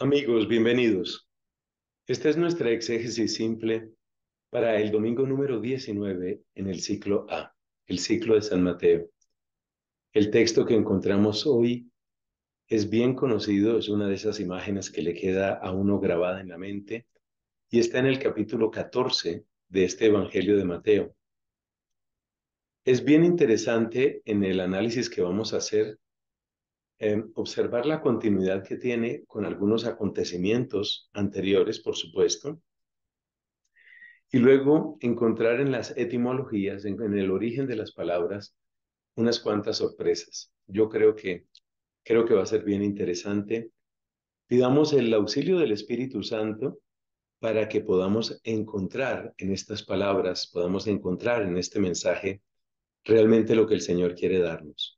Amigos, bienvenidos. Esta es nuestra exégesis simple para el domingo número 19 en el ciclo A, el ciclo de San Mateo. El texto que encontramos hoy es bien conocido, es una de esas imágenes que le queda a uno grabada en la mente y está en el capítulo 14 de este Evangelio de Mateo. Es bien interesante en el análisis que vamos a hacer observar la continuidad que tiene con algunos acontecimientos anteriores, por supuesto, y luego encontrar en las etimologías, en, el origen de las palabras, unas cuantas sorpresas. Yo creo que, creo que va a ser bien interesante. Pidamos el auxilio del Espíritu Santo para que podamos encontrar en estas palabras, podamos encontrar en este mensaje realmente lo que el Señor quiere darnos.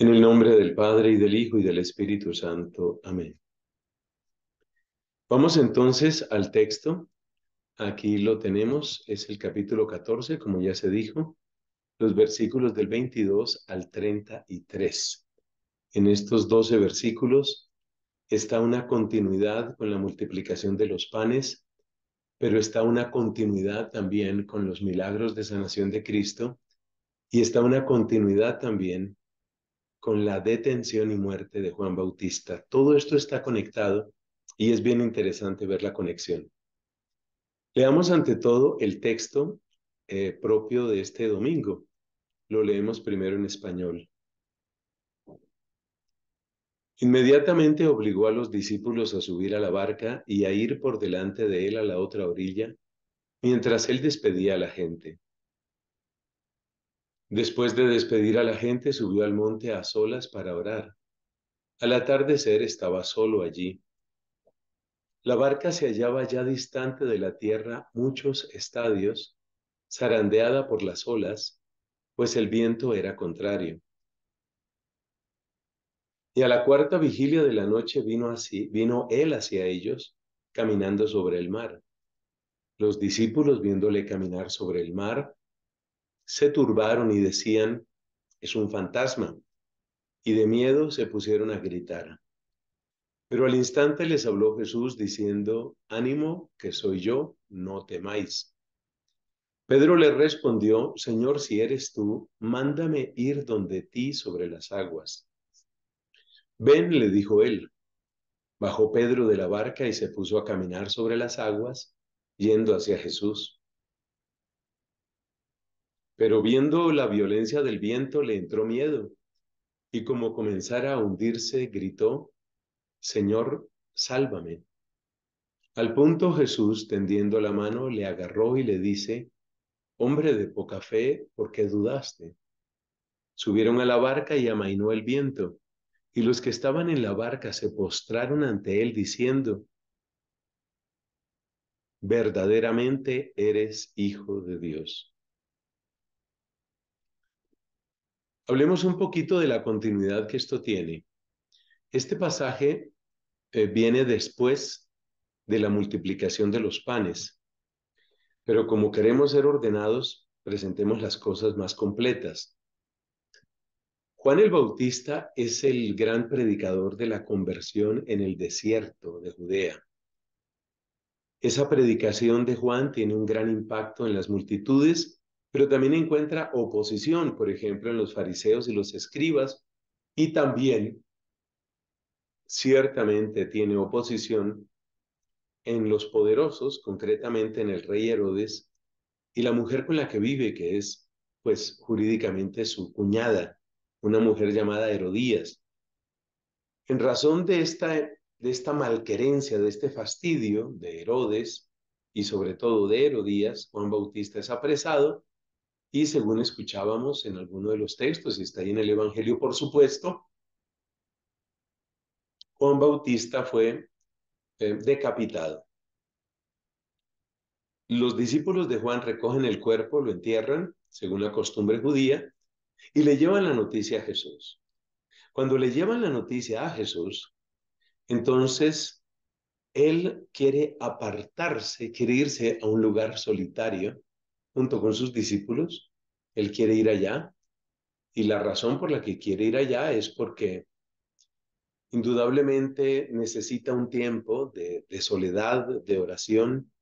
En el nombre del Padre y del Hijo y del Espíritu Santo. Amén. Vamos entonces al texto. Aquí lo tenemos, es el capítulo 14, como ya se dijo, los versículos del 22 al 33. En estos 12 versículos está una continuidad con la multiplicación de los panes, pero está una continuidad también con los milagros de sanación de Cristo y está una continuidad también con la detención y muerte de Juan Bautista. Todo esto está conectado y es bien interesante ver la conexión. Leamos ante todo el texto eh, propio de este domingo. Lo leemos primero en español. Inmediatamente obligó a los discípulos a subir a la barca y a ir por delante de él a la otra orilla, mientras él despedía a la gente. Después de despedir a la gente, subió al monte a solas para orar. Al atardecer estaba solo allí. La barca se hallaba ya distante de la tierra muchos estadios, zarandeada por las olas, pues el viento era contrario. Y a la cuarta vigilia de la noche vino, vino él hacia ellos, caminando sobre el mar. Los discípulos, viéndole caminar sobre el mar, se turbaron y decían, es un fantasma, y de miedo se pusieron a gritar. Pero al instante les habló Jesús diciendo, ánimo, que soy yo, no temáis. Pedro le respondió, Señor, si eres tú, mándame ir donde ti sobre las aguas. Ven, le dijo él. Bajó Pedro de la barca y se puso a caminar sobre las aguas, yendo hacia Jesús. Pero viendo la violencia del viento le entró miedo y como comenzara a hundirse, gritó, Señor, sálvame. Al punto Jesús, tendiendo la mano, le agarró y le dice, Hombre de poca fe, ¿por qué dudaste? Subieron a la barca y amainó el viento, y los que estaban en la barca se postraron ante él diciendo, Verdaderamente eres hijo de Dios. Hablemos un poquito de la continuidad que esto tiene. Este pasaje eh, viene después de la multiplicación de los panes, pero como queremos ser ordenados, presentemos las cosas más completas. Juan el Bautista es el gran predicador de la conversión en el desierto de Judea. Esa predicación de Juan tiene un gran impacto en las multitudes pero también encuentra oposición, por ejemplo, en los fariseos y los escribas, y también ciertamente tiene oposición en los poderosos, concretamente en el rey Herodes, y la mujer con la que vive, que es, pues, jurídicamente su cuñada, una mujer llamada Herodías. En razón de esta, de esta malquerencia, de este fastidio de Herodes, y sobre todo de Herodías, Juan Bautista es apresado y según escuchábamos en alguno de los textos, y está ahí en el Evangelio, por supuesto, Juan Bautista fue eh, decapitado. Los discípulos de Juan recogen el cuerpo, lo entierran, según la costumbre judía, y le llevan la noticia a Jesús. Cuando le llevan la noticia a Jesús, entonces él quiere apartarse, quiere irse a un lugar solitario junto con sus discípulos, él quiere ir allá y la razón por la que quiere ir allá es porque indudablemente necesita un tiempo de, soledad, de oración,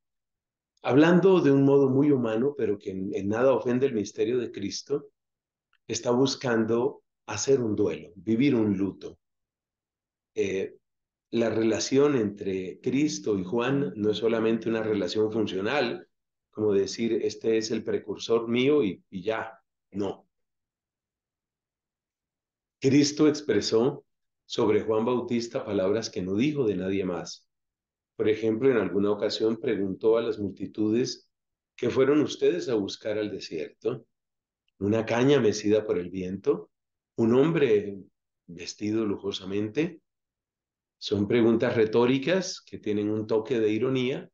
hablando de un modo muy humano, pero que en, nada ofende el misterio de Cristo, está buscando hacer un duelo, vivir un luto. Eh, la relación entre Cristo y Juan no es solamente una relación funcional, como decir, este es el precursor mío y, ya. No. Cristo expresó sobre Juan Bautista palabras que no dijo de nadie más. Por ejemplo, en alguna ocasión preguntó a las multitudes, ¿qué fueron ustedes a buscar al desierto? ¿Una caña mecida por el viento? ¿Un hombre vestido lujosamente? Son preguntas retóricas que tienen un toque de ironía.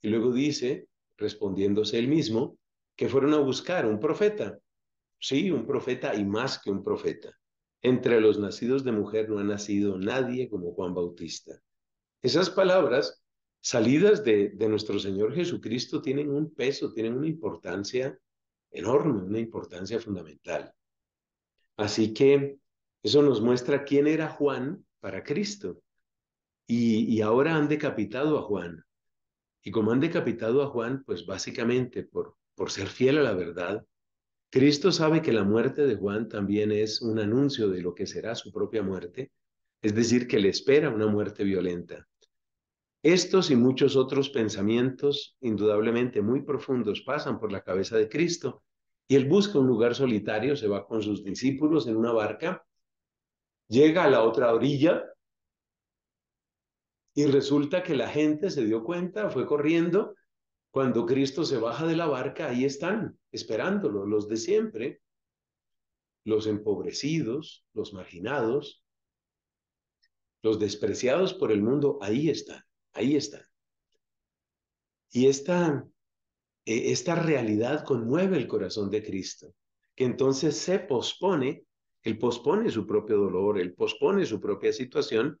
Y luego dice, respondiéndose él mismo, que fueron a buscar un profeta. Sí, un profeta y más que un profeta. Entre los nacidos de mujer no ha nacido nadie como Juan Bautista. Esas palabras salidas de, nuestro Señor Jesucristo tienen un peso, tienen una importancia enorme, una importancia fundamental. Así que eso nos muestra quién era Juan para Cristo. y ahora han decapitado a Juan, y como han decapitado a Juan, pues básicamente por, por ser fiel a la verdad, Cristo sabe que la muerte de Juan también es un anuncio de lo que será su propia muerte, es decir, que le espera una muerte violenta. Estos y muchos otros pensamientos, indudablemente muy profundos, pasan por la cabeza de Cristo y él busca un lugar solitario, se va con sus discípulos en una barca, llega a la otra orilla y resulta que la gente se dio cuenta, fue corriendo. Cuando Cristo se baja de la barca, ahí están, esperándolo, los de siempre, los empobrecidos, los marginados, los despreciados por el mundo, ahí están, ahí están. Y esta, e, esta realidad conmueve el corazón de Cristo, que entonces se pospone, él pospone su propio dolor, él pospone su propia situación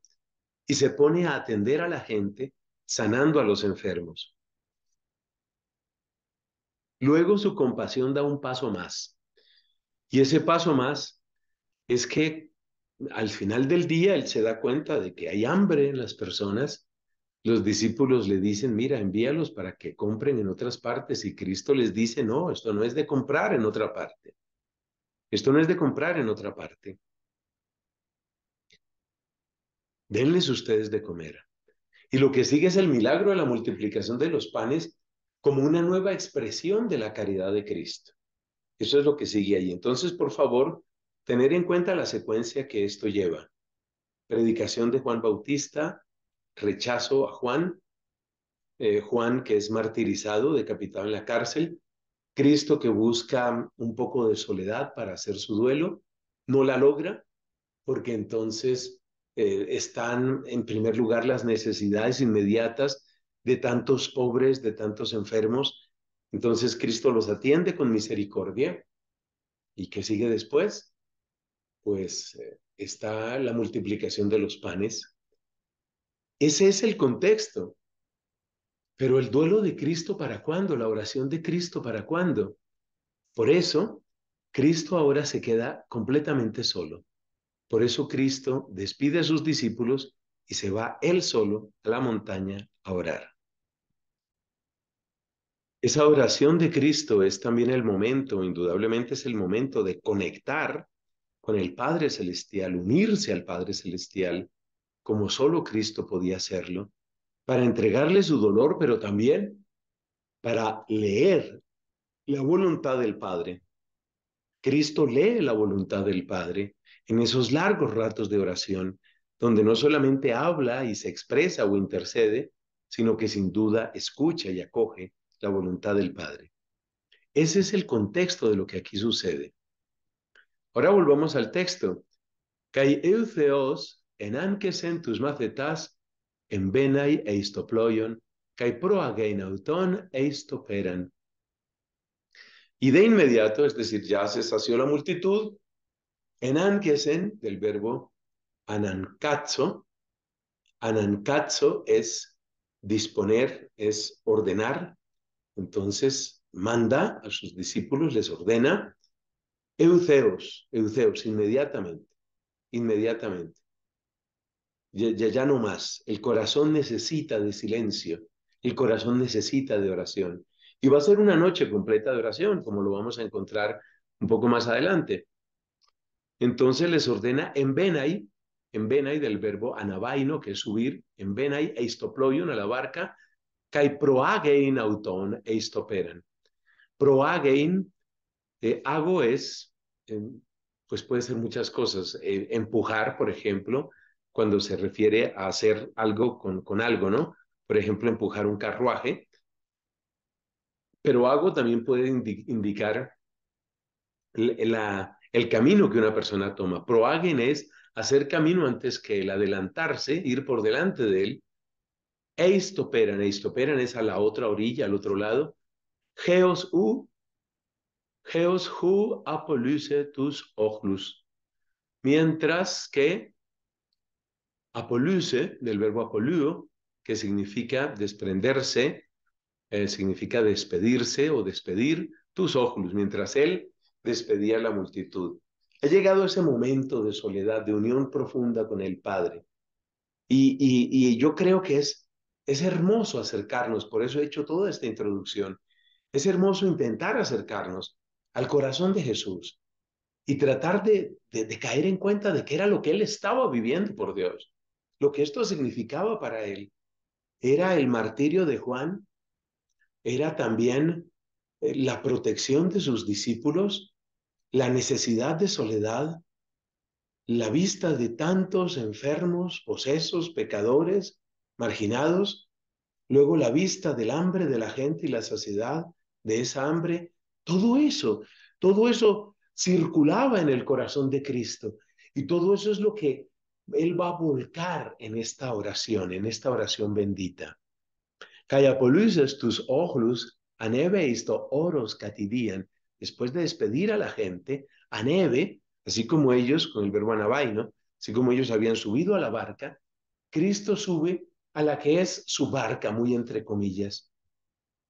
y se pone a atender a la gente sanando a los enfermos. Luego su compasión da un paso más. Y ese paso más es que al final del día él se da cuenta de que hay hambre en las personas. Los discípulos le dicen, mira, envíalos para que compren en otras partes. Y Cristo les dice, no, esto no es de comprar en otra parte. Esto no es de comprar en otra parte denles ustedes de comer. Y lo que sigue es el milagro de la multiplicación de los panes como una nueva expresión de la caridad de Cristo. Eso es lo que sigue ahí. Entonces, por favor, tener en cuenta la secuencia que esto lleva. Predicación de Juan Bautista, rechazo a Juan, eh, Juan que es martirizado, decapitado en la cárcel, Cristo que busca un poco de soledad para hacer su duelo, no la logra, porque entonces eh, están en primer lugar las necesidades inmediatas de tantos pobres, de tantos enfermos. Entonces Cristo los atiende con misericordia. ¿Y qué sigue después? Pues eh, está la multiplicación de los panes. Ese es el contexto. Pero el duelo de Cristo para cuándo, la oración de Cristo para cuándo. Por eso, Cristo ahora se queda completamente solo. Por eso Cristo despide a sus discípulos y se va él solo a la montaña a orar. Esa oración de Cristo es también el momento, indudablemente es el momento de conectar con el Padre Celestial, unirse al Padre Celestial, como solo Cristo podía hacerlo, para entregarle su dolor, pero también para leer la voluntad del Padre. Cristo lee la voluntad del Padre en esos largos ratos de oración, donde no solamente habla y se expresa o intercede, sino que sin duda escucha y acoge la voluntad del Padre. Ese es el contexto de lo que aquí sucede. Ahora volvamos al texto. en en tus macetas, en benai Y de inmediato, es decir, ya se sació la multitud, Enanquesen, del verbo anankazo. Anankazo es disponer, es ordenar. Entonces, manda a sus discípulos, les ordena. Euceos, Euceos, inmediatamente, inmediatamente. ya, ya no más. El corazón necesita de silencio. El corazón necesita de oración. Y va a ser una noche completa de oración, como lo vamos a encontrar un poco más adelante. Entonces les ordena en Benai, en Benai del verbo anabaino, que es subir, en Benai eistoploion a la barca, kai proagein auton eistoperan. Proagein, eh, hago es, eh, pues puede ser muchas cosas, eh, empujar, por ejemplo, cuando se refiere a hacer algo con, con algo, ¿no? Por ejemplo, empujar un carruaje, pero hago también puede indicar la, el camino que una persona toma. Proagen es hacer camino antes que el adelantarse, ir por delante de él. Eistoperan, eistoperan es a la otra orilla, al otro lado. Geos u, geos hu apoluce tus ojlus. Mientras que apoluce, del verbo apoluo, que significa desprenderse, eh, significa despedirse o despedir tus ojos, mientras él despedía a la multitud. Ha llegado ese momento de soledad, de unión profunda con el Padre. Y, yo creo que es, es hermoso acercarnos, por eso he hecho toda esta introducción. Es hermoso intentar acercarnos al corazón de Jesús y tratar de, de, de caer en cuenta de que era lo que él estaba viviendo por Dios, lo que esto significaba para él. Era el martirio de Juan, era también eh, la protección de sus discípulos, la necesidad de soledad, la vista de tantos enfermos, posesos, pecadores, marginados, luego la vista del hambre de la gente y la saciedad de esa hambre, todo eso, todo eso circulaba en el corazón de Cristo y todo eso es lo que Él va a volcar en esta oración, en esta oración bendita. poluises tus ojos, anebeisto oros catidían, después de despedir a la gente, a Neve, así como ellos, con el verbo ¿no? así como ellos habían subido a la barca, Cristo sube a la que es su barca, muy entre comillas.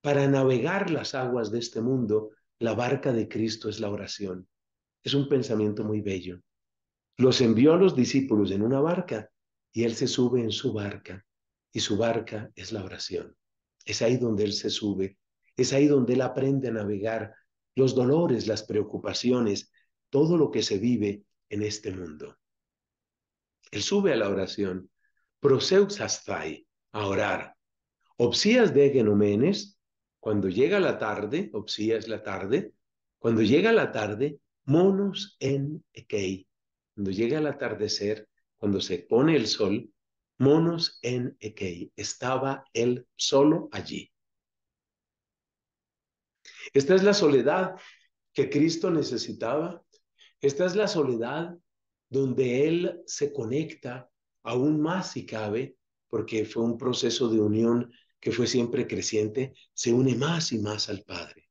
Para navegar las aguas de este mundo, la barca de Cristo es la oración. Es un pensamiento muy bello. Los envió a los discípulos en una barca y Él se sube en su barca y su barca es la oración. Es ahí donde Él se sube, es ahí donde Él aprende a navegar los dolores, las preocupaciones, todo lo que se vive en este mundo. Él sube a la oración, proseuxastai, a orar. Obsías de genomenes, cuando llega la tarde, obsías la tarde, cuando llega la tarde, monos en ekei. Cuando llega el atardecer, cuando se pone el sol, monos en ekei. Estaba él solo allí. Esta es la soledad que Cristo necesitaba. Esta es la soledad donde Él se conecta aún más si cabe, porque fue un proceso de unión que fue siempre creciente, se une más y más al Padre.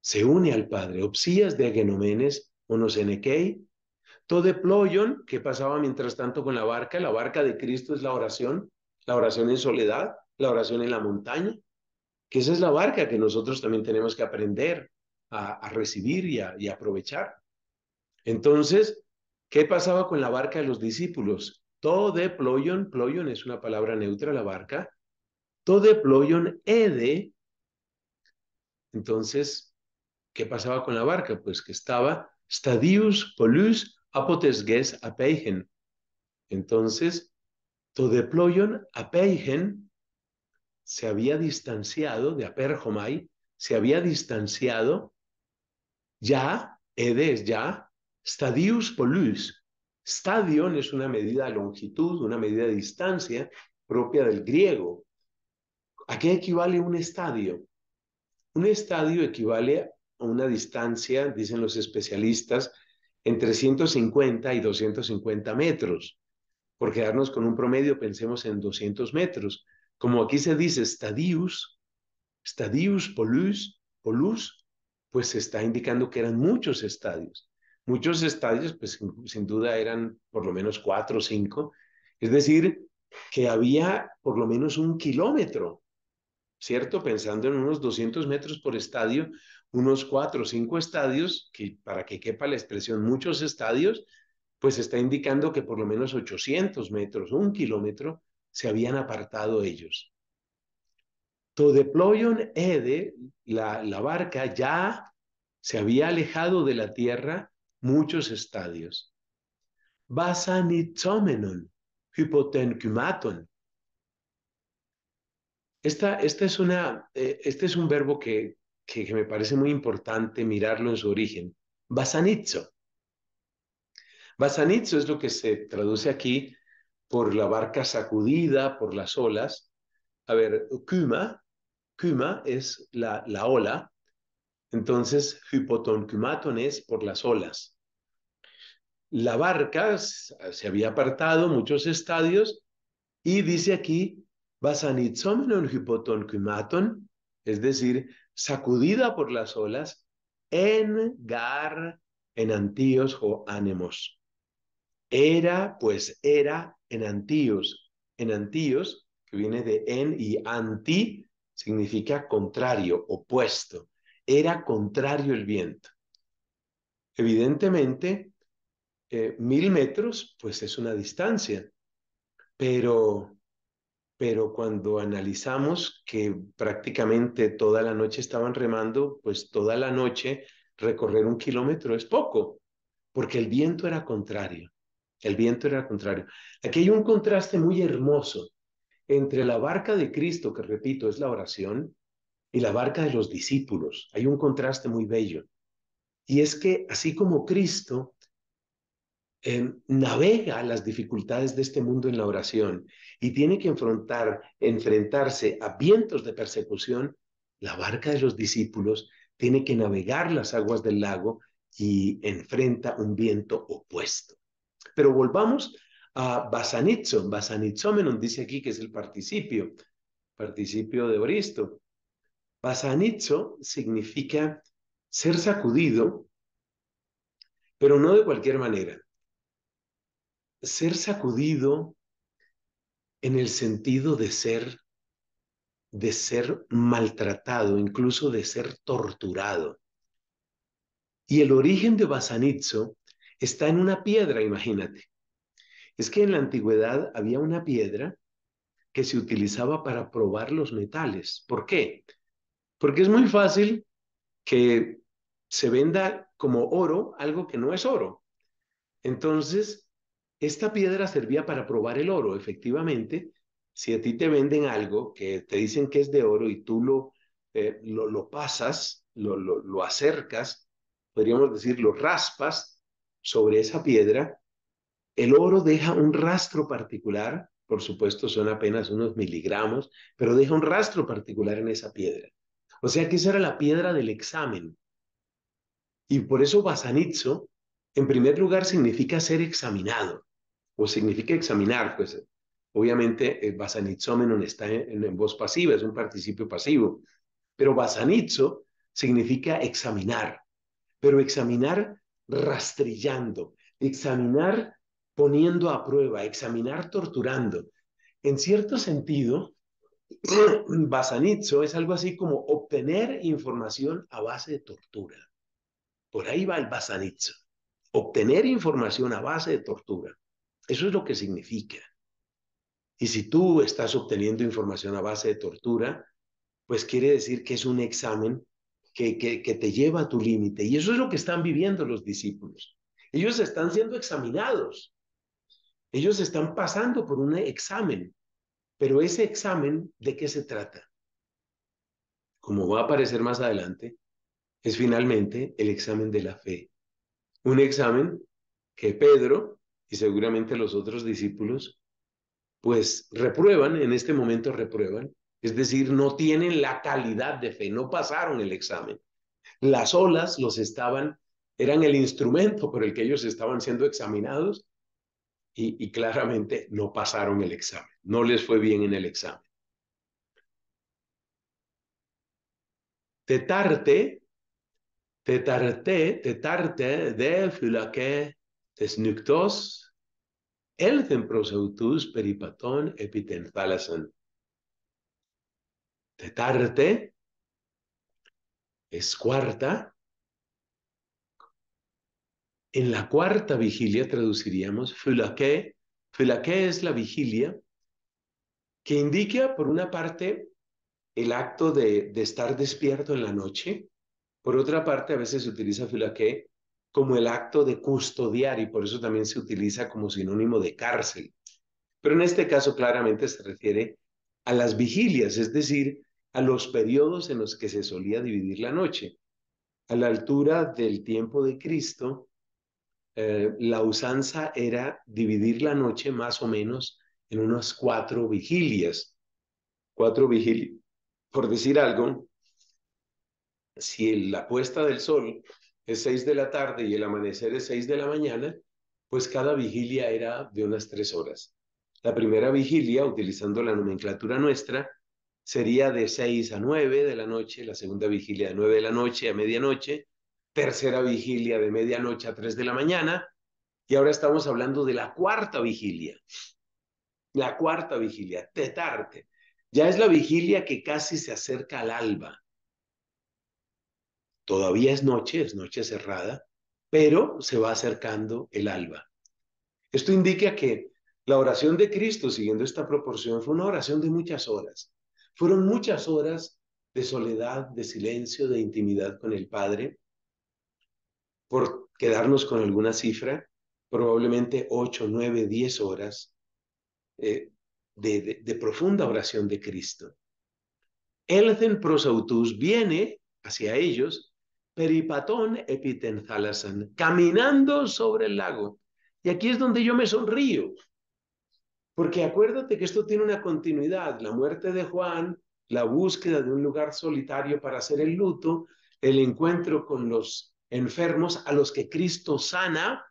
Se une al Padre. Opsías de Agenomenes, de ployon, que pasaba mientras tanto con la barca, la barca de Cristo es la oración, la oración en soledad, la oración en la montaña, que esa es la barca que nosotros también tenemos que aprender a, recibir y a, aprovechar. Entonces, ¿qué pasaba con la barca de los discípulos? Todo ployon, ployon es una palabra neutra, la barca. Tode ployon e de, Entonces, ¿qué pasaba con la barca? Pues que estaba stadius polus apotesges apeigen. Entonces, todo ployon apeigen se había distanciado de Aperjomai, se había distanciado ya, edes ya, stadius polus. Stadion es una medida de longitud, una medida de distancia propia del griego. ¿A qué equivale un estadio? Un estadio equivale a una distancia, dicen los especialistas, entre 150 y 250 metros. Por quedarnos con un promedio, pensemos en 200 metros como aquí se dice stadius, stadius polus, polus, pues se está indicando que eran muchos estadios. Muchos estadios, pues sin, duda eran por lo menos cuatro o cinco, es decir, que había por lo menos un kilómetro, ¿cierto? Pensando en unos 200 metros por estadio, unos cuatro o cinco estadios, que para que quepa la expresión muchos estadios, pues está indicando que por lo menos 800 metros, un kilómetro, se habían apartado ellos. To ede, la, barca ya se había alejado de la tierra muchos estadios. Basanitomenon hypotenkumaton. Esta, esta es una, eh, este es un verbo que, que, que, me parece muy importante mirarlo en su origen. Basanitzo. Basanitzo es lo que se traduce aquí por la barca sacudida por las olas. A ver, kuma, kuma es la, la ola, entonces kumaton es por las olas. La barca se había apartado muchos estadios y dice aquí, basanitzomenon kumaton, es decir, sacudida por las olas, en Gar, en Antíos o Ánemos. Era, pues era en antíos. En antíos, que viene de en y anti, significa contrario, opuesto. Era contrario el viento. Evidentemente, eh, mil metros, pues es una distancia, pero, pero cuando analizamos que prácticamente toda la noche estaban remando, pues toda la noche recorrer un kilómetro es poco, porque el viento era contrario. El viento era contrario. Aquí hay un contraste muy hermoso entre la barca de Cristo, que repito, es la oración, y la barca de los discípulos. Hay un contraste muy bello. Y es que así como Cristo em, navega las dificultades de este mundo en la oración y tiene que enfrentarse a vientos de persecución, la barca de los discípulos tiene que navegar las aguas del lago y enfrenta un viento opuesto. Pero volvamos a basanitzo Basanitzomenon dice aquí que es el participio, participio de Oristo. Basanitzo significa ser sacudido, pero no de cualquier manera. Ser sacudido en el sentido de ser de ser maltratado, incluso de ser torturado. Y el origen de Basanitzo está en una piedra, imagínate. Es que en la antigüedad había una piedra que se utilizaba para probar los metales. ¿Por qué? Porque es muy fácil que se venda como oro algo que no es oro. Entonces, esta piedra servía para probar el oro, efectivamente. Si a ti te venden algo que te dicen que es de oro y tú lo, eh, lo, pasas, lo, lo, lo acercas, podríamos decir, lo raspas, sobre esa piedra, el oro deja un rastro particular, por supuesto son apenas unos miligramos, pero deja un rastro particular en esa piedra. O sea que esa era la piedra del examen. Y por eso Basanitzo, en primer lugar, significa ser examinado, o significa examinar, pues obviamente el eh, menon está en, en voz pasiva, es un participio pasivo, pero basanitzo significa examinar, pero examinar rastrillando, examinar poniendo a prueba, examinar torturando. En cierto sentido, basanitzo es algo así como obtener información a base de tortura. Por ahí va el basanitzo. Obtener información a base de tortura. Eso es lo que significa. Y si tú estás obteniendo información a base de tortura, pues quiere decir que es un examen que, te lleva a tu límite. Y eso es lo que están viviendo los discípulos. Ellos están siendo examinados. Ellos están pasando por un examen. Pero ese examen, ¿de qué se trata? Como va a aparecer más adelante, es finalmente el examen de la fe. Un examen que Pedro y seguramente los otros discípulos, pues reprueban, en este momento reprueban, es decir, no tienen la calidad de fe, no pasaron el examen. Las olas los estaban, eran el instrumento por el que ellos estaban siendo examinados y, claramente no pasaron el examen, no les fue bien en el examen. Tetarte, tetarte, tetarte de filaque el elzen proseutus peripatón Tetarte es cuarta. En la cuarta vigilia traduciríamos Fulaké. Fulaké es la vigilia que indica, por una parte, el acto de, estar despierto en la noche. Por otra parte, a veces se utiliza Fulaké como el acto de custodiar y por eso también se utiliza como sinónimo de cárcel. Pero en este caso claramente se refiere a las vigilias, es decir, a los periodos en los que se solía dividir la noche. A la altura del tiempo de Cristo, eh, la usanza era dividir la noche más o menos en unas cuatro vigilias. Cuatro vigilias. Por decir algo, si la puesta del sol es seis de la tarde y el amanecer es seis de la mañana, pues cada vigilia era de unas tres horas. La primera vigilia, utilizando la nomenclatura nuestra, sería de seis a nueve de la noche, la segunda vigilia de nueve de la noche a medianoche, tercera vigilia de medianoche a tres de la mañana, y ahora estamos hablando de la cuarta vigilia. La cuarta vigilia, tetarte. Ya es la vigilia que casi se acerca al alba. Todavía es noche, es noche cerrada, pero se va acercando el alba. Esto indica que la oración de Cristo, siguiendo esta proporción, fue una oración de muchas horas. Fueron muchas horas de soledad, de silencio, de intimidad con el Padre. Por quedarnos con alguna cifra, probablemente ocho, nueve, diez horas eh, de, profunda oración de Cristo. Elzen prosautus viene hacia ellos, peripatón epitenzalasan, caminando sobre el lago. Y aquí es donde yo me sonrío, porque acuérdate que esto tiene una continuidad, la muerte de Juan, la búsqueda de un lugar solitario para hacer el luto, el encuentro con los enfermos a los que Cristo sana,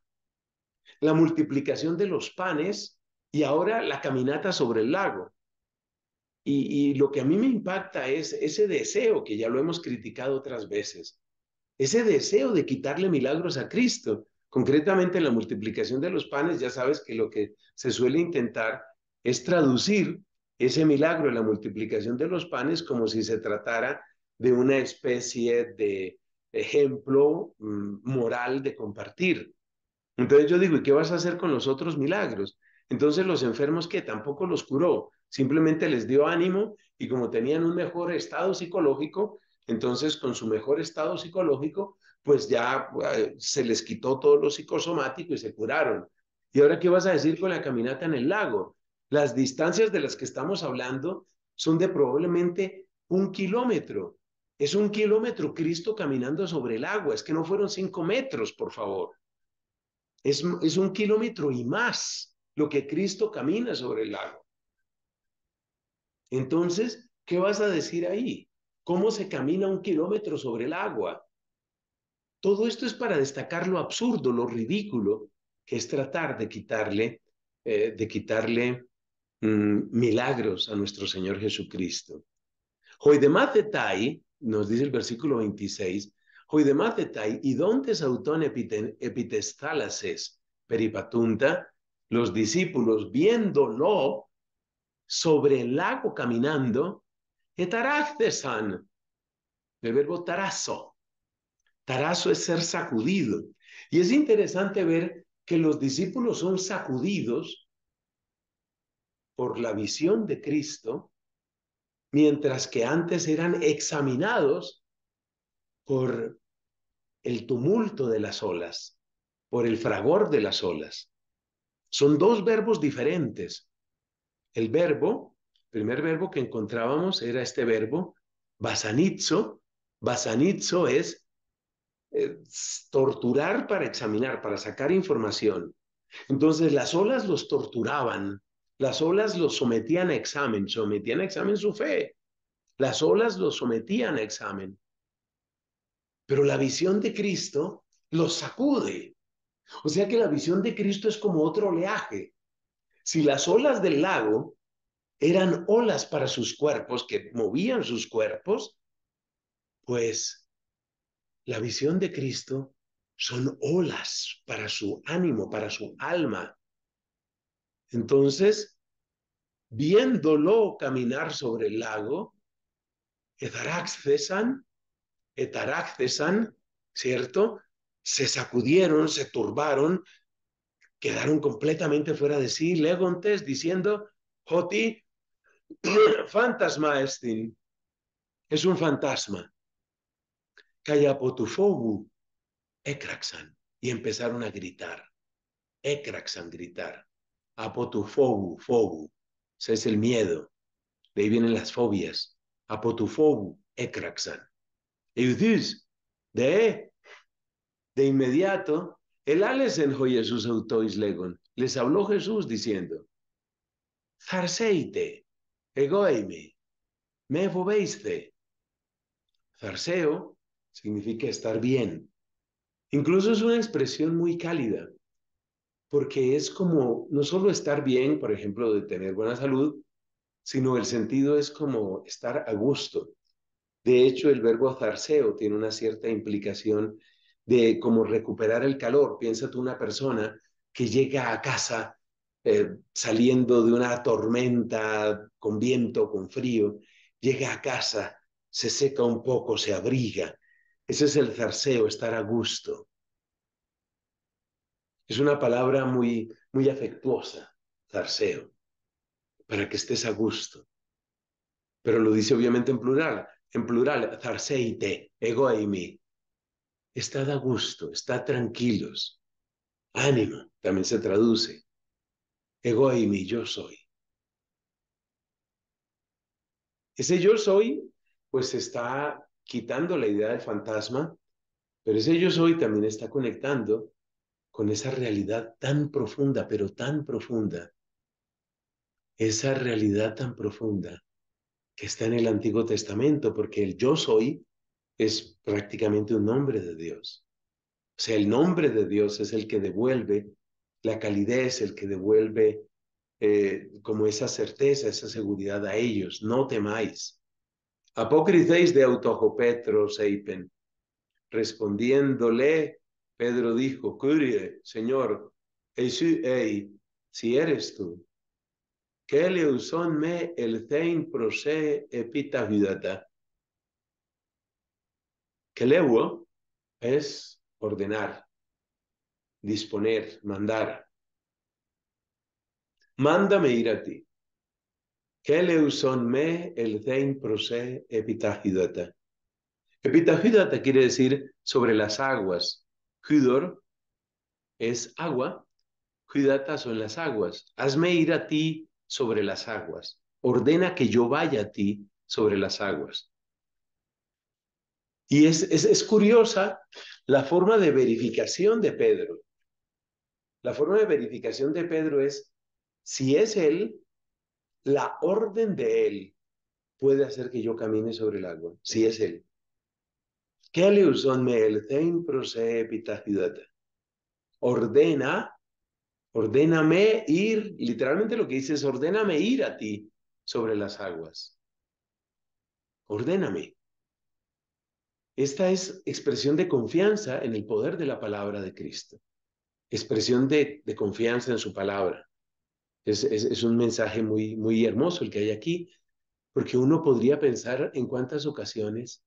la multiplicación de los panes y ahora la caminata sobre el lago. Y, lo que a mí me impacta es ese deseo que ya lo hemos criticado otras veces, ese deseo de quitarle milagros a Cristo. Concretamente en la multiplicación de los panes, ya sabes que lo que se suele intentar es traducir ese milagro de la multiplicación de los panes como si se tratara de una especie de ejemplo mm, moral de compartir. Entonces yo digo, ¿y qué vas a hacer con los otros milagros? Entonces los enfermos que tampoco los curó, simplemente les dio ánimo y como tenían un mejor estado psicológico, entonces con su mejor estado psicológico pues ya eh, se les quitó todo lo psicosomático y se curaron. ¿Y ahora qué vas a decir con la caminata en el lago? Las distancias de las que estamos hablando son de probablemente un kilómetro. Es un kilómetro Cristo caminando sobre el agua. Es que no fueron cinco metros, por favor. Es, es un kilómetro y más lo que Cristo camina sobre el lago. Entonces, ¿qué vas a decir ahí? ¿Cómo se camina un kilómetro sobre el agua? Todo esto es para destacar lo absurdo, lo ridículo que es tratar de quitarle, eh, de quitarle mm, milagros a nuestro Señor Jesucristo. Hoy nos dice el versículo 26, de y donde auton epitestalases peripatunta, los discípulos viéndolo sobre el lago caminando, etaractesan, el verbo tarazo, Tarazo es ser sacudido. Y es interesante ver que los discípulos son sacudidos por la visión de Cristo, mientras que antes eran examinados por el tumulto de las olas, por el fragor de las olas. Son dos verbos diferentes. El verbo, el primer verbo que encontrábamos era este verbo, basanizo. Basanizo es eh, torturar para examinar, para sacar información. Entonces las olas los torturaban, las olas los sometían a examen, sometían a examen su fe, las olas los sometían a examen. Pero la visión de Cristo los sacude. O sea que la visión de Cristo es como otro oleaje. Si las olas del lago eran olas para sus cuerpos, que movían sus cuerpos, pues la visión de Cristo son olas para su ánimo, para su alma. Entonces, viéndolo caminar sobre el lago, etaraxcesan, cesan, ¿cierto? Se sacudieron, se turbaron, quedaron completamente fuera de sí, legontes, diciendo, Joti, fantasma estin, es un fantasma potufobu, Ecraxan. Y empezaron a gritar. Ecraxan, gritar. Apotufogu, fobu, Ese es el miedo. De ahí vienen las fobias. Apotufobu, Ecraxan. Eudis, de, de inmediato, el Ales enjo Jesús autois legon. Les habló Jesús diciendo, Zarseite, egoime, me fobeiste. Zarseo significa estar bien. Incluso es una expresión muy cálida, porque es como no solo estar bien, por ejemplo, de tener buena salud, sino el sentido es como estar a gusto. De hecho, el verbo zarceo tiene una cierta implicación de como recuperar el calor. Piensa tú una persona que llega a casa eh, saliendo de una tormenta con viento, con frío, llega a casa, se seca un poco, se abriga, ese es el zarceo, estar a gusto. Es una palabra muy, muy afectuosa, zarceo, para que estés a gusto. Pero lo dice obviamente en plural, en plural, zarceite, ego mí Estad a gusto, estad tranquilos. Ánimo, también se traduce. Ego mí yo soy. Ese yo soy, pues está quitando la idea del fantasma, pero ese yo soy también está conectando con esa realidad tan profunda, pero tan profunda, esa realidad tan profunda que está en el Antiguo Testamento, porque el yo soy es prácticamente un nombre de Dios. O sea, el nombre de Dios es el que devuelve la calidez, el que devuelve eh, como esa certeza, esa seguridad a ellos. No temáis, Apócriteis de autojo Petro Seipen. Respondiéndole, Pedro dijo, Curie, Señor, ei, si eres tú, que leuson me el Zein prosé epita Que leuo es ordenar, disponer, mandar. Mándame ir a ti me el epitahidata. quiere decir sobre las aguas. Hidor es agua. Hidata son las aguas. Hazme ir a ti sobre las aguas. Ordena que yo vaya a ti sobre las aguas. Y es, es curiosa la forma de verificación de Pedro. La forma de verificación de Pedro es, si es él, la orden de Él puede hacer que yo camine sobre el agua, si es Él. Ordena, ordéname ir, literalmente lo que dice es, ordéname ir a ti sobre las aguas. Ordéname. Esta es expresión de confianza en el poder de la palabra de Cristo, expresión de confianza en su palabra. Es, un mensaje muy, muy hermoso el que hay aquí, porque uno podría pensar en cuántas ocasiones,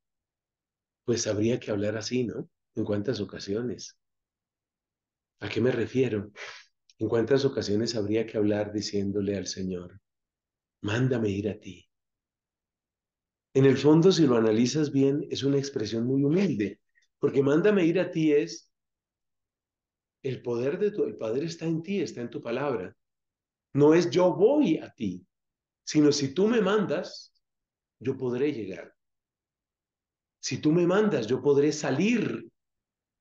pues habría que hablar así, ¿no? En cuántas ocasiones. ¿A qué me refiero? En cuántas ocasiones habría que hablar diciéndole al Señor, mándame ir a ti. En el fondo, si lo analizas bien, es una expresión muy humilde, porque mándame ir a ti es, el poder de tu, el Padre está en ti, está en tu palabra. No es yo voy a ti, sino si tú me mandas, yo podré llegar. Si tú me mandas, yo podré salir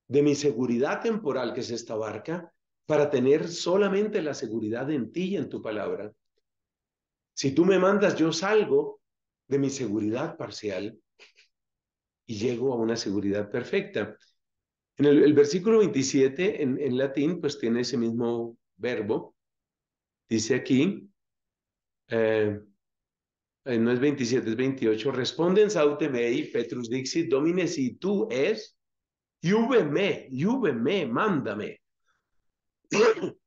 de mi seguridad temporal, que es esta barca, para tener solamente la seguridad en ti y en tu palabra. Si tú me mandas, yo salgo de mi seguridad parcial y llego a una seguridad perfecta. En el, versículo 27, en, en latín, pues tiene ese mismo verbo, Dice aquí, eh, eh, no es 27, es 28. Responden saute mei, Petrus dixit, domine si tú es, llúveme, llúveme, mándame.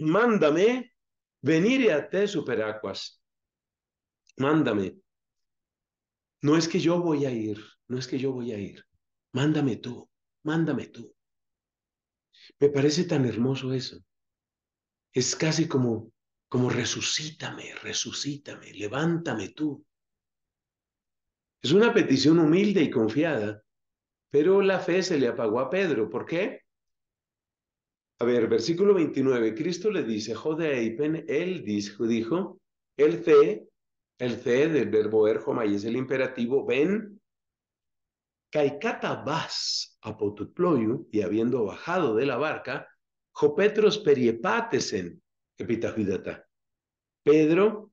mándame venir a te superacuas. Mándame. No es que yo voy a ir, no es que yo voy a ir. Mándame tú, mándame tú. Me parece tan hermoso eso. Es casi como, como resucítame, resucítame, levántame tú. Es una petición humilde y confiada, pero la fe se le apagó a Pedro. ¿Por qué? A ver, versículo 29, Cristo le dice, Jodeipen, él dijo, dijo, el C, el C del verbo erjoma y es el imperativo, ven, caicata vas a y habiendo bajado de la barca, Jopetros periepatesen epitajuidata. Pedro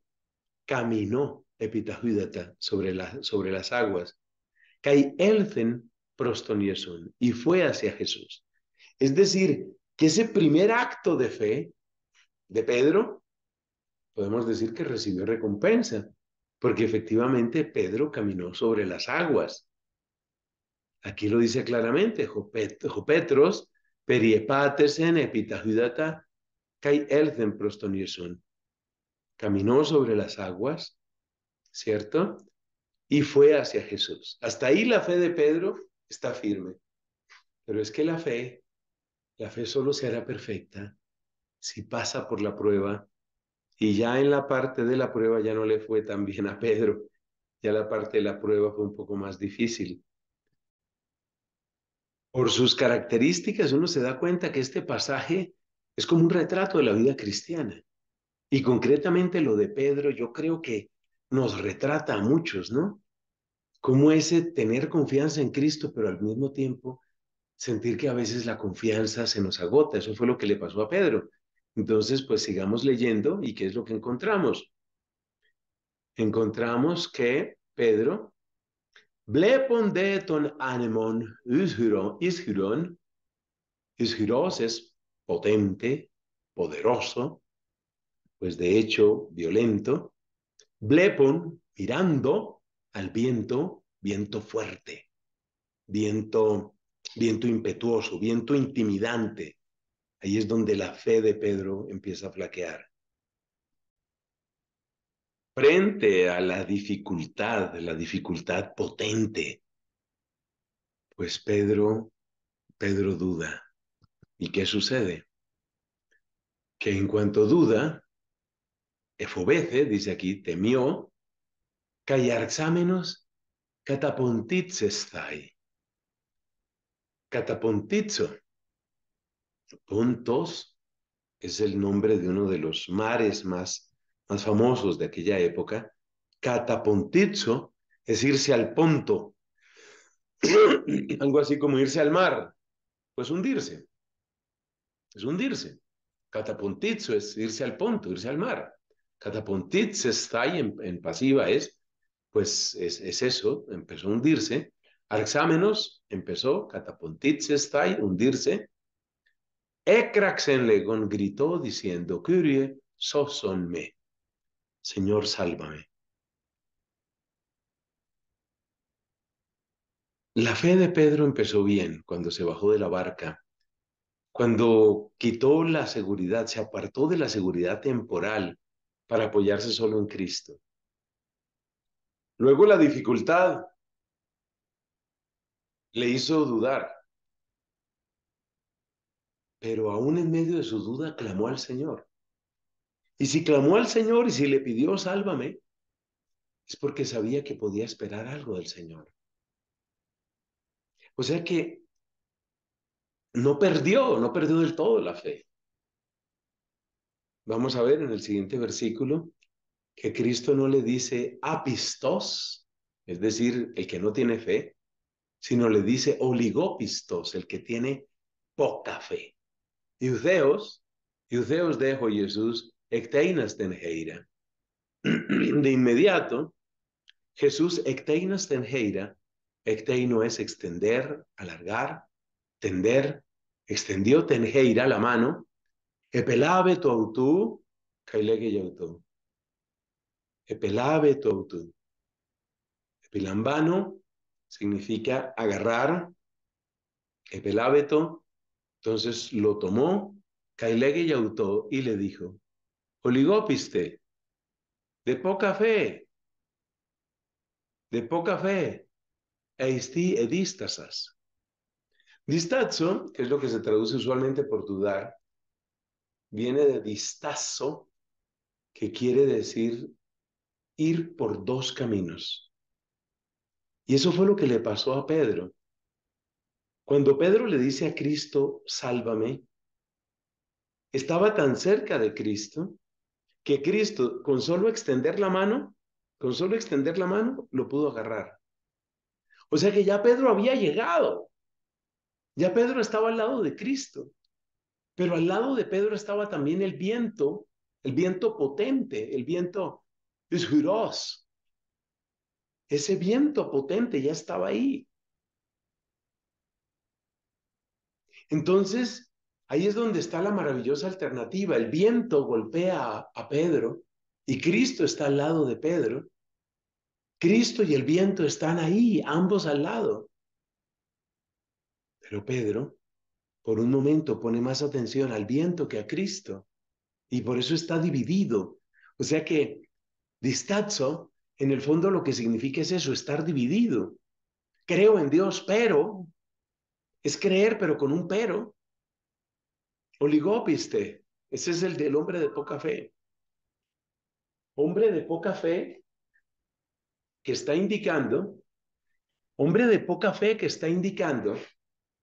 caminó, epitajuidata, sobre, sobre las aguas. Cai elzen prostonieson, y fue hacia Jesús. Es decir, que ese primer acto de fe de Pedro, podemos decir que recibió recompensa, porque efectivamente Pedro caminó sobre las aguas. Aquí lo dice claramente, Jopetros Periepates en kai elzen Caminó sobre las aguas, ¿cierto? Y fue hacia Jesús. Hasta ahí la fe de Pedro está firme. Pero es que la fe, la fe solo se hará perfecta si pasa por la prueba. Y ya en la parte de la prueba ya no le fue tan bien a Pedro. Ya la parte de la prueba fue un poco más difícil por sus características uno se da cuenta que este pasaje es como un retrato de la vida cristiana. Y concretamente lo de Pedro yo creo que nos retrata a muchos, ¿no? Como ese tener confianza en Cristo, pero al mismo tiempo sentir que a veces la confianza se nos agota. Eso fue lo que le pasó a Pedro. Entonces, pues sigamos leyendo y qué es lo que encontramos. Encontramos que Pedro Blepon de ton anemon ishiron Ishiros es potente, poderoso, pues de hecho violento. Blepon, mirando al viento, viento fuerte, viento, viento impetuoso, viento intimidante. Ahí es donde la fe de Pedro empieza a flaquear frente a la dificultad, la dificultad potente, pues Pedro, Pedro duda. ¿Y qué sucede? Que en cuanto duda, efobece, dice aquí, temió, callarxámenos catapontitzestai. Catapontizo. Pontos es el nombre de uno de los mares más más famosos de aquella época, catapontitzo es irse al ponto, algo así como irse al mar, pues hundirse, es hundirse. Catapontitzo es irse al ponto, irse al mar. Catapontitzo está en, pasiva, es, pues es, eso, empezó a hundirse. Arxámenos empezó, catapontitzo está ahí, hundirse. legon gritó diciendo, Kyrie, me." Señor, sálvame. La fe de Pedro empezó bien cuando se bajó de la barca, cuando quitó la seguridad, se apartó de la seguridad temporal para apoyarse solo en Cristo. Luego la dificultad le hizo dudar, pero aún en medio de su duda clamó al Señor. Y si clamó al Señor y si le pidió, sálvame, es porque sabía que podía esperar algo del Señor. O sea que no perdió, no perdió del todo la fe. Vamos a ver en el siguiente versículo que Cristo no le dice apistos, es decir, el que no tiene fe, sino le dice oligopistos, el que tiene poca fe. y Iudeos dejo Jesús, tengeira. De inmediato, Jesús Ecteinas tenjeira Ecteino es extender, alargar, tender, extendió tengeira la mano, Epelabe tu autú, Kailege yautú. autú. Epilambano significa agarrar, Epelabeto, entonces lo tomó, Kailege autó y le dijo, oligópiste, de poca fe, de poca fe, eisti edístasas. Distazo, que es lo que se traduce usualmente por dudar, viene de distazo, que quiere decir ir por dos caminos. Y eso fue lo que le pasó a Pedro. Cuando Pedro le dice a Cristo, sálvame, estaba tan cerca de Cristo que Cristo con solo extender la mano, con solo extender la mano, lo pudo agarrar. O sea que ya Pedro había llegado. Ya Pedro estaba al lado de Cristo. Pero al lado de Pedro estaba también el viento, el viento potente, el viento es Ese viento potente ya estaba ahí. Entonces, Ahí es donde está la maravillosa alternativa. El viento golpea a, Pedro y Cristo está al lado de Pedro. Cristo y el viento están ahí, ambos al lado. Pero Pedro, por un momento, pone más atención al viento que a Cristo. Y por eso está dividido. O sea que distazo, en el fondo lo que significa es eso, estar dividido. Creo en Dios, pero es creer, pero con un pero. Oligópiste, ese es el del hombre de poca fe. Hombre de poca fe que está indicando, hombre de poca fe que está indicando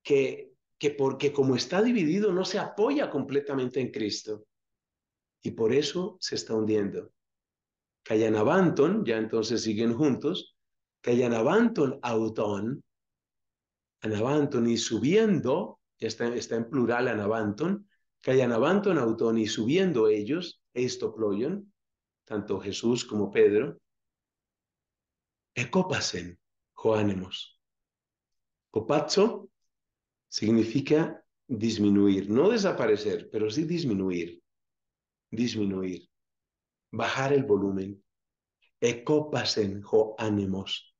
que, que porque como está dividido no se apoya completamente en Cristo y por eso se está hundiendo. Cayanabanton, ya entonces siguen juntos, Cayanabanton autón, Anabanton y subiendo, está, está en plural Anabanton, en autón y subiendo ellos, esto ployon, tanto Jesús como Pedro, ecopasen, joánemos. Copazo significa disminuir, no desaparecer, pero sí disminuir, disminuir, bajar el volumen. Ecopasen, joánemos.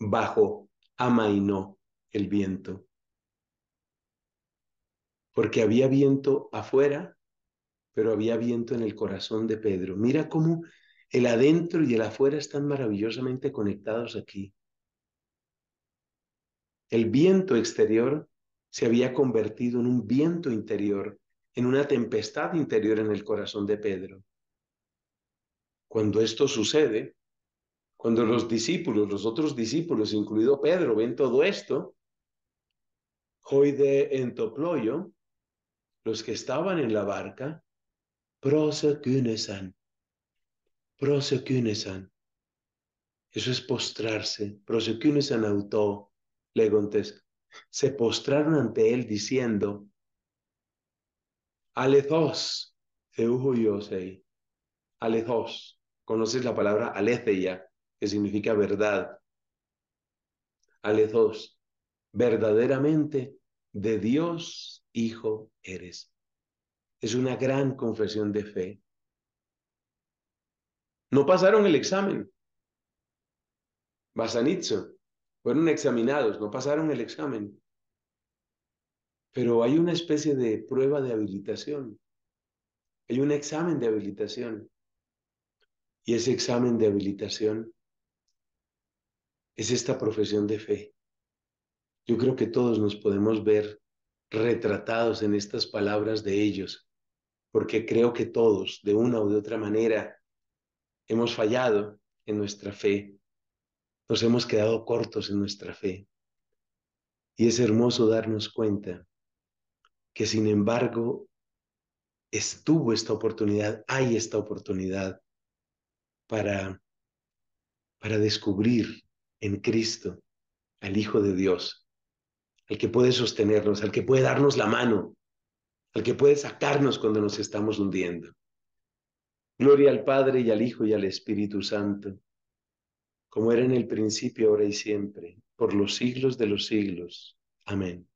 Bajo, amainó el viento porque había viento afuera, pero había viento en el corazón de Pedro. Mira cómo el adentro y el afuera están maravillosamente conectados aquí. El viento exterior se había convertido en un viento interior, en una tempestad interior en el corazón de Pedro. Cuando esto sucede, cuando los discípulos, los otros discípulos, incluido Pedro, ven todo esto, de en Toployo, los que estaban en la barca, prosecunesan, prosecunesan. Eso es postrarse. Prosecunesan autó, le Se postraron ante él diciendo, alezos, ceujo yosei, alezos, Conoces la palabra aletheia, que significa verdad. alezos, verdaderamente de Dios hijo eres. Es una gran confesión de fe. No pasaron el examen. Basanitzo. Fueron examinados, no pasaron el examen. Pero hay una especie de prueba de habilitación. Hay un examen de habilitación. Y ese examen de habilitación es esta profesión de fe. Yo creo que todos nos podemos ver retratados en estas palabras de ellos, porque creo que todos, de una o de otra manera, hemos fallado en nuestra fe, nos hemos quedado cortos en nuestra fe. Y es hermoso darnos cuenta que sin embargo estuvo esta oportunidad, hay esta oportunidad para, para descubrir en Cristo al Hijo de Dios, al que puede sostenernos, al que puede darnos la mano, al que puede sacarnos cuando nos estamos hundiendo. Gloria al Padre y al Hijo y al Espíritu Santo, como era en el principio, ahora y siempre, por los siglos de los siglos. Amén.